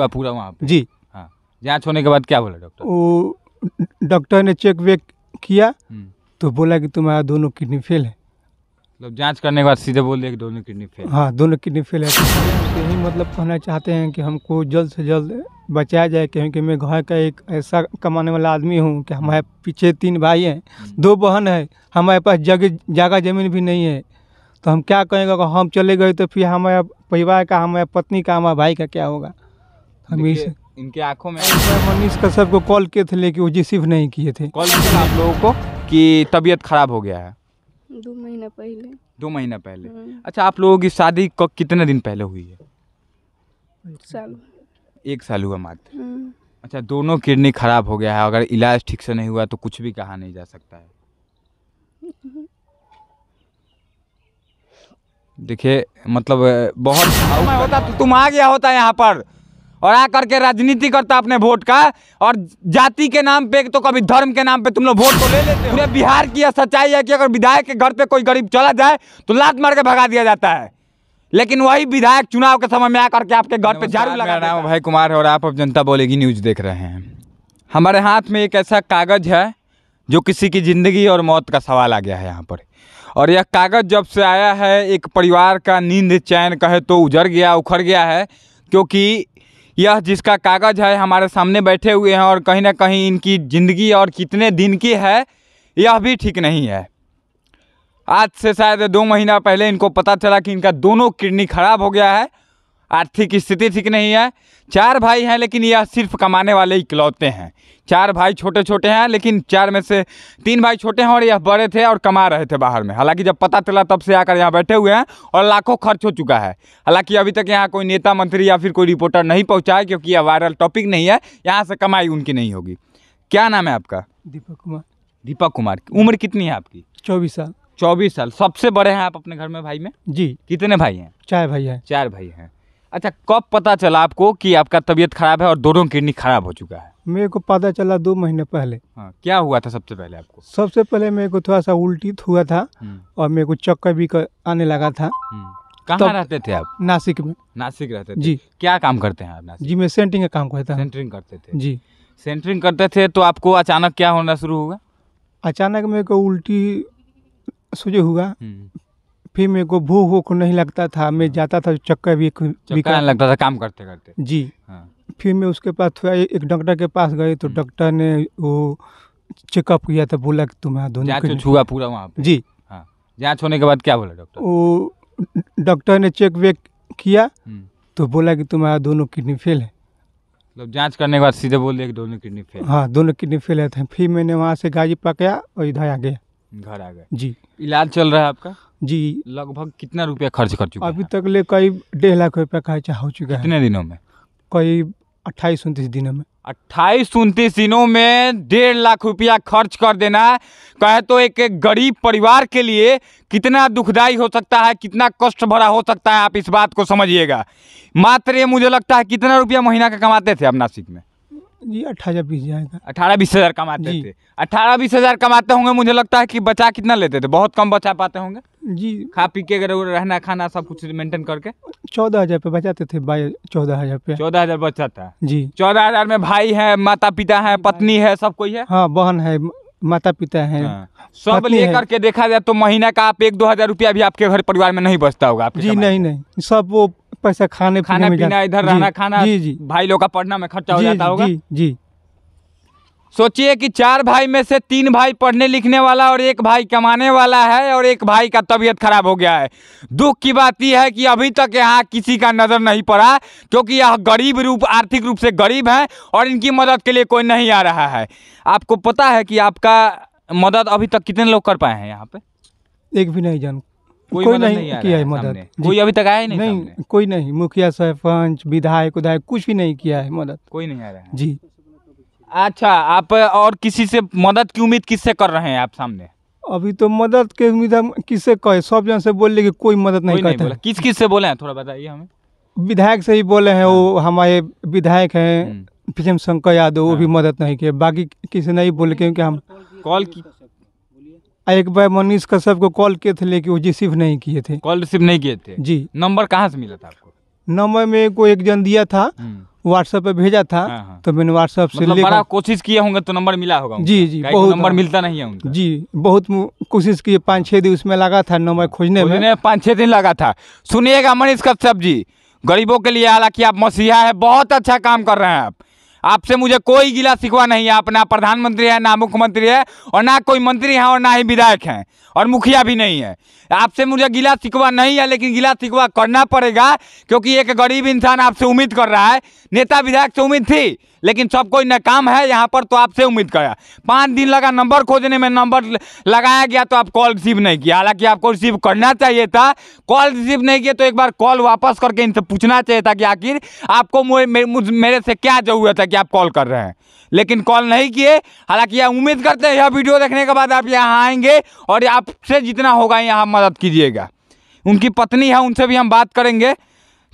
पूरा पूरा वहाँ जी हाँ जाँच होने के बाद क्या बोला डॉक्टर वो डॉक्टर ने चेक वेक किया हम्म। तो बोला कि तुम्हारा दोनों किडनी फेल है मतलब जांच करने के बाद सीधे बोल दिया कि दोनों किडनी फेल हाँ दोनों किडनी फेल है यही मतलब कहना चाहते हैं कि हमको जल्द से जल्द बचाया जाए क्योंकि मैं घर का एक ऐसा कमाने वाला आदमी हूँ कि हमारे पीछे तीन भाई हैं हम्म। दो बहन है हमारे पास जगह जगह ज़मीन भी नहीं है तो हम क्या कहेंगे अगर हम चले गए तो फिर हमारे परिवार का हमारे पत्नी का हमारे भाई का क्या होगा हमेशा इनके आंखों में मनीष कश्यप को कॉल किए थे लेकिन वो रिसीव नहीं किए थे कॉल किया आप लोगों को कि तबीयत खराब हो गया है दो महीना पहले दो महीना पहले हम्म। अच्छा आप लोगों की शादी कितने दिन पहले हुई है साल एक साल हुआ मात्र हम्म। अच्छा दोनों किडनी खराब हो गया है अगर इलाज ठीक से नहीं हुआ तो कुछ भी कहा नहीं जा सकता है देखिए मतलब बहुत होता तो तुम आ गया होता यहाँ पर और आकर के राजनीति करता अपने वोट का और जाति के नाम पे तो कभी धर्म के नाम पे तुम लोग वोट तो ले लेते हो बिहार की यह सच्चाई है कि अगर विधायक के घर पे कोई गरीब चला जाए तो लात मार के भगा दिया जाता है लेकिन वही विधायक चुनाव के समय में आकर के आपके घर पे झाड़ू लगा रहा हूँ भाई कुमार और आप अब जनता बोलेगी न्यूज देख रहे हैं हमारे हाथ में एक ऐसा कागज है जो किसी की ज़िंदगी और मौत का सवाल आ गया है यहाँ पर और यह कागज़ जब से आया है एक परिवार का नींद चैन कहे तो उजर गया उखड़ गया है क्योंकि यह जिसका कागज है हमारे सामने बैठे हुए हैं और कहीं ना कहीं इनकी ज़िंदगी और कितने दिन की है यह भी ठीक नहीं है आज से शायद दो महीना पहले इनको पता चला कि इनका दोनों किडनी खराब हो गया है आर्थिक स्थिति ठीक नहीं है चार भाई हैं लेकिन यह सिर्फ कमाने वाले इकलौते हैं चार भाई छोटे छोटे हैं लेकिन चार में से तीन भाई छोटे हैं और यह बड़े थे और कमा रहे थे बाहर में हालांकि जब पता चला तब से आकर यहाँ बैठे हुए हैं और लाखों खर्च हो चुका है हालांकि अभी तक यहाँ कोई नेता मंत्री या फिर कोई रिपोर्टर नहीं पहुँचा है क्योंकि यह वायरल टॉपिक नहीं है यहाँ से कमाई उनकी नहीं होगी क्या नाम है आपका दीपक कुमार दीपक कुमार उम्र कितनी है आपकी चौबीस साल चौबीस साल सबसे बड़े हैं आप अपने घर में भाई में जी कितने भाई हैं चार भाई हैं चार भाई हैं अच्छा कब पता चला आपको कि आपका तबीयत खराब है और दोनों किडनी खराब हो चुका है मेरे को पता चला दो महीने पहले हाँ, क्या हुआ था सबसे पहले आपको सबसे पहले मेरे को थोड़ा सा उल्टी हुआ था हम्म। और मेरे को चक्कर भी आने लगा था हम्म। कहाँ रहते थे आप नासिक में नासिक रहते थे जी क्या काम करते हैं आप नासिक जी मैं सेंटरिंग का काम करता सेंटरिंग करते थे जी सेंटरिंग करते थे तो आपको अचानक क्या होना शुरू हुआ अचानक मेरे को उल्टी सूझे हुआ हम्म। फिर मेरे को भूख वूख नहीं लगता था मैं हाँ। जाता था चक्कर भी चक्कर लगता था काम करते करते जी हाँ। फिर मैं उसके पास थोड़ा एक डॉक्टर के पास गए तो हम्म। डॉक्टर ने वो चेकअप किया था बोला कि तुम्हारा दोनों छुआ पूरा वहाँ जी हाँ जाँच होने के बाद क्या बोला डॉक्टर वो डॉक्टर ने चेक वेक किया हम्म। तो बोला कि तुम्हारा दोनों किडनी फेल है मतलब जांच करने के बाद सीधे बोल दिया कि दोनों किडनी फेल हाँ दोनों किडनी फेल है फिर मैंने वहाँ से गाजी पकड़ा और इधर आ गया घर आ गया जी इलाज चल रहा है आपका जी लगभग कितना रुपया खर्च कर चुके अभी तक ले करीब डेढ़ लाख रुपया खर्चा हो चुका है कितने दिनों में कई अट्ठाईस उनतीस दिनों में अट्ठाईस उनतीस दिनों में डेढ़ लाख रुपया खर्च कर देना कहे तो एक, एक गरीब परिवार के लिए कितना दुखदाई हो सकता है कितना कष्ट भरा हो सकता है आप इस बात को समझिएगा मात्र ये मुझे लगता है कितना रुपया महीना का कमाते थे आप नासिक में जी अठारह बीस हजार अठारह बीस हजार कमाते थे अठारह बीस हजार कमाते होंगे मुझे लगता है कि बचा कितना लेते थे बहुत कम बचा पाते होंगे जी खा पी के अगर रहना खाना सब कुछ मेंटेन करके चौदह हजार पे बचाते थे भाई चौदह हजार पे चौदह हजार बचाता जी चौदह हजार में भाई है माता पिता है पत्नी है सब कोई है हाँ बहन है माता पिता हाँ। है सब ले करके देखा जाए तो महीना का आप एक दो हजार रुपया भी आपके घर परिवार में नहीं बचता होगा जी नहीं नहीं सब वो पैसा खाने खाना पीना इधर रहना खाना जी जी भाई लोग का पढ़ना में खर्चा हो जाता होगा जी जी सोचिए कि चार भाई में से तीन भाई पढ़ने लिखने वाला और एक भाई कमाने वाला है और एक भाई का तबीयत खराब हो गया है दुख की बात यह है कि अभी तक यहाँ किसी का नज़र नहीं पड़ा क्योंकि यह गरीब रूप आर्थिक रूप से गरीब है और इनकी मदद के लिए कोई नहीं आ रहा है आपको पता है कि आपका मदद अभी तक कितने लोग कर पाए हैं यहाँ पे एक भी नहीं जान कोई, कोई नहीं, नहीं किया है मदद कोई अभी तक आया नहीं नहीं कोई नहीं मुखिया सरपंच विधायक उधायक कुछ भी नहीं किया है मदद कोई नहीं आ रहा है जी अच्छा आप और किसी से मदद की उम्मीद किससे कर रहे हैं आप सामने अभी तो मदद की उम्मीद हम किससे कहे सब जन से बोल कि कोई मदद नहीं करते किस किस से बोले हैं थोड़ा बताइए हमें विधायक से ही बोले हैं वो हाँ। हमारे विधायक हैं पीएम हम्म। शंकर यादव वो भी हाँ। मदद नहीं किए बाकी किसी नहीं बोले क्योंकि हम कॉल एक बार मनीष कश्यप को कॉल किए थे लेकिन वो रिसीव नहीं किए थे कॉल रिसीव नहीं किए थे जी नंबर कहाँ से मिला था आपको नंबर में को एक जन दिया था व्हाट्सएप हम्म। पे भेजा था हाँ, हाँ। तो मैंने व्हाट्सएप से मतलब बड़ा कोशिश किया होंगे तो नंबर मिला होगा जी जी तो बहुत नंबर हाँ। मिलता नहीं है उनका जी बहुत कोशिश किए पाँच छः दिन उसमें लगा था नंबर खोजने में पाँच छः दिन लगा था सुनिएगा मनीष कश्यप जी गरीबों के लिए हालांकि आप मसीहा है बहुत अच्छा काम कर रहे हैं आप आपसे मुझे कोई गिला सिखवा नहीं है आप ना प्रधानमंत्री है ना मुख्यमंत्री है और ना कोई मंत्री है और ना ही विधायक हैं और मुखिया भी नहीं है आपसे मुझे गिला सिकवा नहीं है लेकिन गिला सिकवा करना पड़ेगा क्योंकि एक गरीब इंसान आपसे उम्मीद कर रहा है नेता विधायक से उम्मीद थी लेकिन सब कोई नाकाम है यहाँ पर तो आपसे उम्मीद करा पाँच दिन लगा नंबर खोजने में नंबर लगाया गया तो आप कॉल रिसीव नहीं किया हालांकि आपको रिसीव करना चाहिए था कॉल रिसीव नहीं किया तो एक बार कॉल वापस करके इनसे पूछना चाहिए था कि आखिर आपको मेरे से क्या ज़रूरत है कि आप कॉल कर रहे हैं लेकिन कॉल नहीं किए हालांकि यह उम्मीद करते हैं यह वीडियो देखने के बाद आप यहाँ आएंगे और आपसे जितना होगा यहाँ मदद कीजिएगा उनकी पत्नी है उनसे भी हम बात करेंगे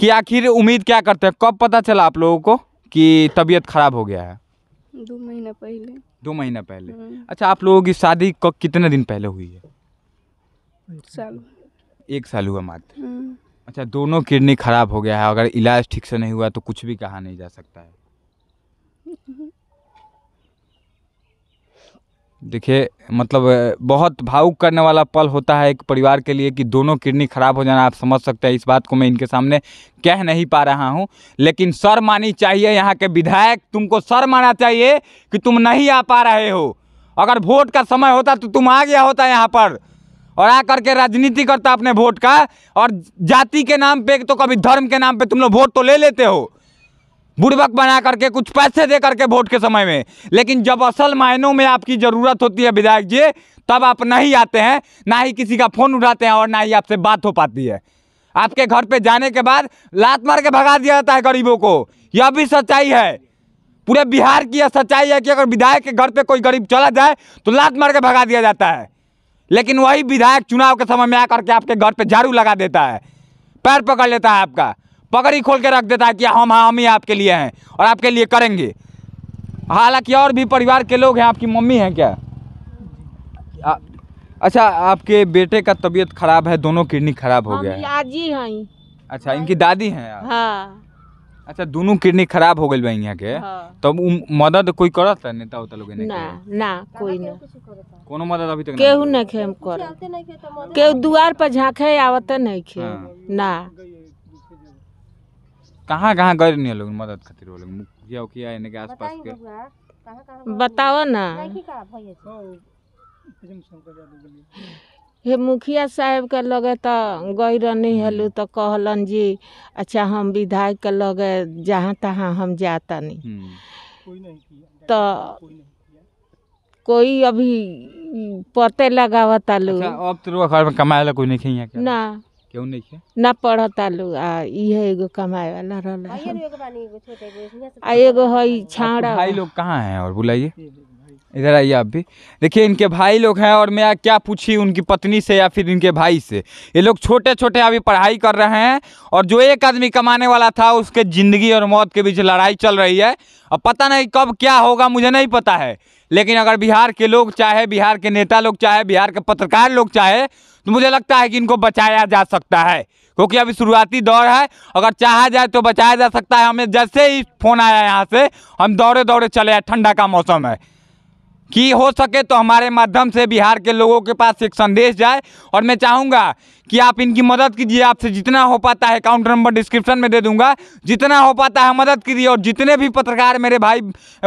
कि आखिर उम्मीद क्या करते हैं कब पता चला आप लोगों को कि तबीयत खराब हो गया है दो महीना पहले दो महीना पहले हम्म। अच्छा आप लोगों की शादी कितने दिन पहले हुई है साल एक साल हुआ मात्र हम्म। अच्छा दोनों किडनी खराब हो गया है अगर इलाज ठीक से नहीं हुआ तो कुछ भी कहा नहीं जा सकता है हम्म। देखिए मतलब बहुत भावुक करने वाला पल होता है एक परिवार के लिए कि दोनों किडनी ख़राब हो जाना आप समझ सकते हैं इस बात को मैं इनके सामने कह नहीं पा रहा हूं लेकिन सर मानी चाहिए यहाँ के विधायक तुमको सर माना चाहिए कि तुम नहीं आ पा रहे हो अगर वोट का समय होता तो तुम आ गया होता यहाँ पर और आ करके राजनीति करता अपने वोट का और जाति के नाम पर तो कभी धर्म के नाम पर तुम लोग वोट तो ले लेते हो बुड़बक बना करके कुछ पैसे दे करके वोट के समय में लेकिन जब असल मायनों में आपकी ज़रूरत होती है विधायक जी तब आप नहीं आते हैं ना ही किसी का फ़ोन उठाते हैं और ना ही आपसे बात हो पाती है आपके घर पे जाने के बाद लात मार के भगा दिया जाता है गरीबों को यह भी सच्चाई है पूरे बिहार की यह सच्चाई है कि अगर विधायक के घर पर कोई गरीब चला जाए तो लात मार के भगा दिया जाता है लेकिन वही विधायक चुनाव के समय में आकर के आपके घर पर झाड़ू लगा देता है पैर पकड़ लेता है आपका पगड़ी खोल के रख देता है कि हम हाँ, हाँ, हम ही आपके लिए हैं और आपके लिए करेंगे हालांकि और भी परिवार के लोग हैं आपकी मम्मी हैं क्या आ, अच्छा आपके बेटे का तबीयत खराब है दोनों किडनी खराब हो गया है हाँ। अच्छा इनकी दादी हैं आप हाँ। अच्छा दोनों किडनी खराब हो गई यहाँ के हाँ। तब तो मदद कोई करत है नेता होता लोग ना ना कोई ना कोनो मदद अभी तक केहू नहीं के हम कर केहू द्वार पर झांके आवत नहीं खे हाँ। ना कहाँ कहाँ गए नहीं लोग मदद खातिर वो लोग मुखिया उखिया इनके आसपास के बताओ ना हे मुखिया साहब के लगे तो गई रहनी हलु तो कहलन जी अच्छा हम विधायक के लगे जहाँ तहाँ हम जाता हम्म। नहीं तो कोई अभी पते लगावता लोग अच्छा, अब तो कमाए कोई नहीं ना क्यों नहीं है ना पढ़ता लोग आ ये एगो कमाए वाला रहला आ एगो है छाड़ा भाई लोग कहाँ हैं और बुलाइए इधर आइए आप भी देखिए इनके भाई लोग हैं और मैं क्या पूछी उनकी पत्नी से या फिर इनके भाई से ये लोग छोटे छोटे अभी पढ़ाई कर रहे हैं और जो एक आदमी कमाने वाला था उसके ज़िंदगी और मौत के बीच लड़ाई चल रही है अब पता नहीं कब क्या होगा मुझे नहीं पता है लेकिन अगर बिहार के लोग चाहे बिहार के नेता लोग चाहे बिहार के पत्रकार लोग चाहे तो मुझे लगता है कि इनको बचाया जा सकता है क्योंकि अभी शुरुआती दौर है अगर चाहा जाए तो बचाया जा सकता है हमें जैसे ही फ़ोन आया यहाँ से हम दौड़े दौड़े चले आए ठंडा का मौसम है कि हो सके तो हमारे माध्यम से बिहार के लोगों के पास एक संदेश जाए और मैं चाहूँगा कि आप इनकी मदद कीजिए आपसे जितना हो पाता है अकाउंट नंबर डिस्क्रिप्शन में दे दूंगा जितना हो पाता है मदद कीजिए और जितने भी पत्रकार मेरे भाई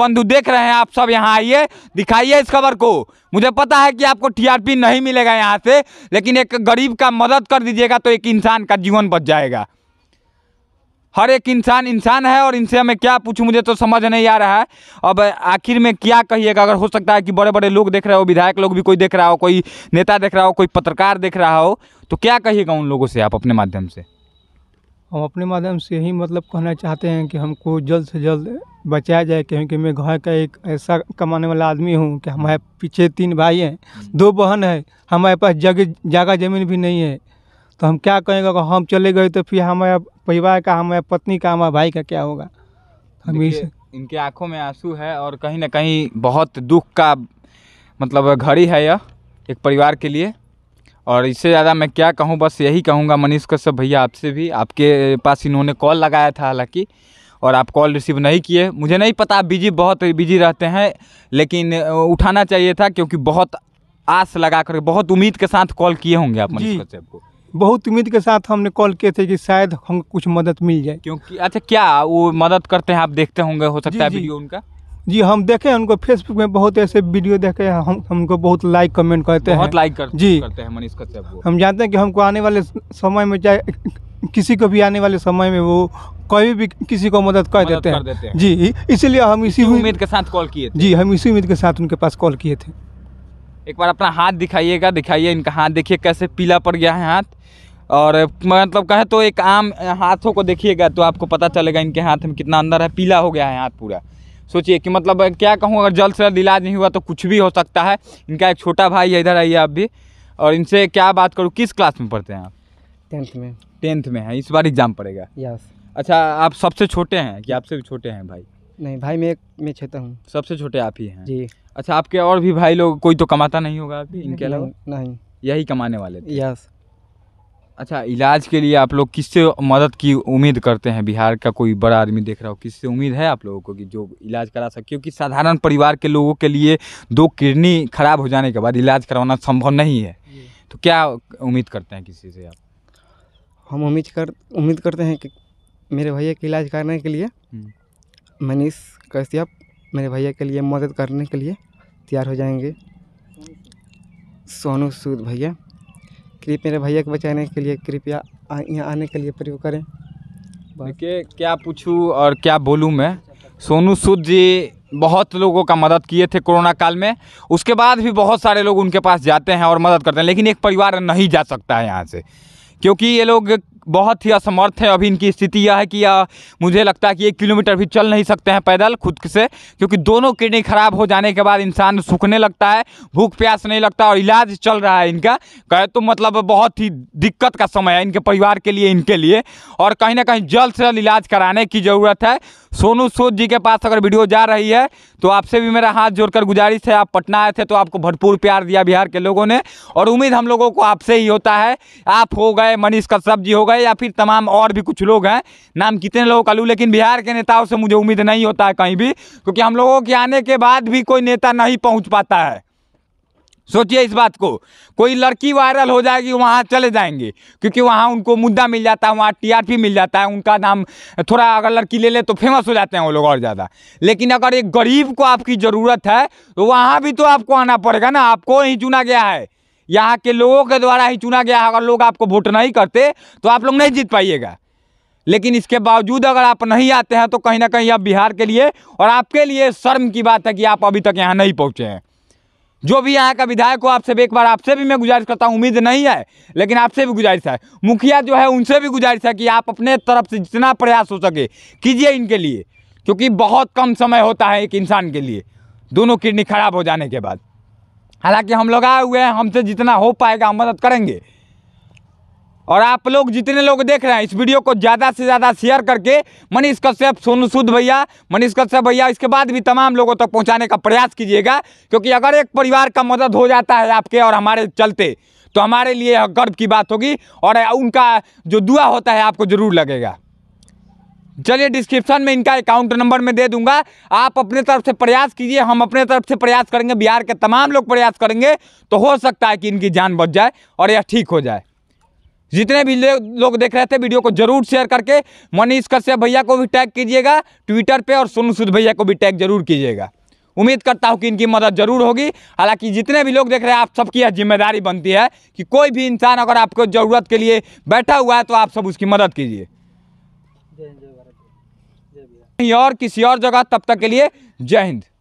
बंधु देख रहे हैं आप सब यहाँ आइए दिखाइए इस खबर को मुझे पता है कि आपको टीआरपी नहीं मिलेगा यहाँ से लेकिन एक गरीब का मदद कर दीजिएगा तो एक इंसान का जीवन बच जाएगा हर एक इंसान इंसान है और इनसे मैं क्या पूछूं मुझे तो समझ नहीं आ रहा है अब आखिर में क्या कहिएगा अगर हो सकता है कि बड़े बड़े लोग देख रहे हो विधायक लोग भी कोई देख रहा हो कोई नेता देख रहा हो कोई पत्रकार देख रहा हो तो क्या कहिएगा उन लोगों से आप अपने माध्यम से हम अपने माध्यम से यही मतलब कहना चाहते हैं कि हमको जल्द से जल्द बचाया जाए क्योंकि मैं घर का एक ऐसा कमाने वाला आदमी हूँ कि हमारे पीछे तीन भाई हैं दो बहन है हमारे पास जगह जगह ज़मीन भी नहीं है तो हम क्या कहेंगे अगर हम चले गए तो फिर हमारे परिवार का हमारे पत्नी का हमारे भाई का क्या होगा हम इस इनके आंखों में आंसू है और कहीं ना कहीं बहुत दुख का मतलब घड़ी है यह एक परिवार के लिए और इससे ज़्यादा मैं क्या कहूँ बस यही कहूँगा मनीष कश्यप भैया आपसे भी आपके पास इन्होंने कॉल लगाया था हालांकि और आप कॉल रिसीव नहीं किए मुझे नहीं पता आप बिजी बहुत बिजी रहते हैं लेकिन उठाना चाहिए था क्योंकि बहुत आस लगा कर बहुत उम्मीद के साथ कॉल किए होंगे आप मनीष कश्यप को बहुत उम्मीद के साथ हमने कॉल किए थे कि शायद हम कुछ मदद मिल जाए क्योंकि अच्छा क्या वो मदद करते हैं आप देखते होंगे हो सकता है वीडियो उनका जी हम देखे उनको फेसबुक में बहुत ऐसे वीडियो देखे हैं हम हमको बहुत लाइक कमेंट करते हैं बहुत लाइक कर, जी करते हैं मनीष कश्यप को हम जानते हैं कि हमको आने वाले समय में चाहे किसी को भी आने वाले समय में वो कभी भी किसी को मदद कर, मदद देते, कर हैं। देते हैं जी इसीलिए हम इसी उम्मीद के साथ कॉल किए जी हम इसी उम्मीद के साथ उनके पास कॉल किए थे एक बार अपना हाथ दिखाइएगा दिखाइए इनका हाथ देखिए कैसे पीला पड़ गया है हाथ और मतलब कहे तो एक आम हाथों को देखिएगा तो आपको पता चलेगा इनके हाथ में कितना अंदर है पीला हो गया है हाथ पूरा सोचिए कि मतलब क्या कहूँ अगर जल्द से जल्द इलाज नहीं हुआ तो कुछ भी हो सकता है इनका एक छोटा भाई है इधर आइए आप भी और इनसे क्या बात करूँ किस क्लास में पढ़ते हैं आप टेंथ में टेंथ में है इस बार एग्ज़ाम पड़ेगा यस अच्छा आप सबसे छोटे हैं कि आपसे भी छोटे हैं भाई नहीं भाई मैं मैं छोटा हूँ सबसे छोटे आप ही हैं जी अच्छा आपके और भी भाई लोग कोई तो कमाता नहीं होगा अभी इनके अलावा नहीं यही कमाने वाले थे यस अच्छा इलाज के लिए आप लोग किससे मदद की उम्मीद करते हैं बिहार का कोई बड़ा आदमी देख रहा हो किससे उम्मीद है आप लोगों को कि जो इलाज करा सके क्योंकि साधारण परिवार के लोगों के लिए दो किडनी खराब हो जाने के बाद इलाज करवाना संभव नहीं है तो क्या उम्मीद करते हैं किसी से आप हम उम्मीद कर उम्मीद करते हैं कि मेरे भैया के इलाज करने के लिए हम्म। मनीष कश्यप मेरे भैया के लिए मदद करने के लिए तैयार हो जाएंगे सोनू सूद भैया कृपया मेरे भैया को बचाने के लिए कृपया यहाँ आने के लिए प्रयोग करें देखिए क्या पूछूँ और क्या बोलूँ मैं सोनू सूद जी बहुत लोगों का मदद किए थे कोरोना काल में उसके बाद भी बहुत सारे लोग उनके पास जाते हैं और मदद करते हैं लेकिन एक परिवार नहीं जा सकता है यहाँ से क्योंकि ये लोग बहुत ही असमर्थ है अभी इनकी स्थिति यह है कि या, मुझे लगता है कि एक किलोमीटर भी चल नहीं सकते हैं पैदल खुद से क्योंकि दोनों किडनी खराब हो जाने के बाद इंसान सूखने लगता है भूख प्यास नहीं लगता और इलाज चल रहा है इनका कहे तो मतलब बहुत ही दिक्कत का समय है इनके परिवार के लिए इनके लिए और कहीं ना कहीं जल्द से जल्द इलाज कराने की ज़रूरत है सोनू सूद जी के पास अगर वीडियो जा रही है तो आपसे भी मेरा हाथ जोड़कर गुजारिश है आप पटना आए थे तो आपको भरपूर प्यार दिया बिहार के लोगों ने और उम्मीद हम लोगों को आपसे ही होता है आप हो गए मनीष कश्यप जी हो गए या फिर तमाम और भी कुछ लोग हैं नाम कितने लोगों का लूँ लेकिन बिहार के नेताओं से मुझे उम्मीद नहीं होता है कहीं भी क्योंकि हम लोगों के आने के बाद भी कोई नेता नहीं पहुँच पाता है सोचिए इस बात को कोई लड़की वायरल हो जाएगी वहाँ चले जाएंगे क्योंकि वहाँ उनको मुद्दा मिल जाता है वहाँ टीआरपी मिल जाता है उनका नाम थोड़ा अगर लड़की ले ले तो फेमस हो जाते हैं वो लोग और ज़्यादा लेकिन अगर एक गरीब को आपकी ज़रूरत है तो वहाँ भी तो आपको आना पड़ेगा ना आपको ही चुना गया है यहाँ के लोगों के द्वारा ही चुना गया है अगर लोग आपको वोट नहीं करते तो आप लोग नहीं जीत पाइएगा लेकिन इसके बावजूद अगर आप नहीं आते हैं तो कहीं ना कहीं आप बिहार के लिए और आपके लिए शर्म की बात है कि आप अभी तक यहाँ नहीं पहुँचे हैं जो भी यहाँ का विधायक हो आपसे भी एक बार आपसे भी मैं गुजारिश करता हूँ उम्मीद नहीं है लेकिन आपसे भी गुजारिश है मुखिया जो है उनसे भी गुजारिश है कि आप अपने तरफ से जितना प्रयास हो सके कीजिए इनके लिए क्योंकि बहुत कम समय होता है एक इंसान के लिए दोनों किडनी खराब हो जाने के बाद हालांकि हम लोग आए हुए हैं हमसे जितना हो पाएगा हम मदद करेंगे और आप लोग जितने लोग देख रहे हैं इस वीडियो को ज़्यादा से ज़्यादा शेयर करके मनीष कश्यप सोनू सूद भैया मनीष कश्यप भैया इसके बाद भी तमाम लोगों तक तो पहुंचाने का प्रयास कीजिएगा क्योंकि अगर एक परिवार का मदद हो जाता है आपके और हमारे चलते तो हमारे लिए गर्व की बात होगी और उनका जो दुआ होता है आपको ज़रूर लगेगा चलिए डिस्क्रिप्शन में इनका अकाउंट नंबर मैं दे दूंगा आप अपने तरफ से प्रयास कीजिए हम अपने तरफ से प्रयास करेंगे बिहार के तमाम लोग प्रयास करेंगे तो हो सकता है कि इनकी जान बच जाए और यह ठीक हो जाए जितने भी लोग देख रहे थे वीडियो को जरूर शेयर करके मनीष कश्यप भैया को भी टैग कीजिएगा ट्विटर पे और सोनू सूद भैया को भी टैग जरूर कीजिएगा उम्मीद करता हूँ कि इनकी मदद जरूर होगी हालांकि जितने भी लोग देख रहे हैं आप सबकी यह जिम्मेदारी बनती है कि कोई भी इंसान अगर आपको ज़रूरत के लिए बैठा हुआ है तो आप सब उसकी मदद कीजिए कहीं और किसी और जगह तब तक के लिए जय हिंद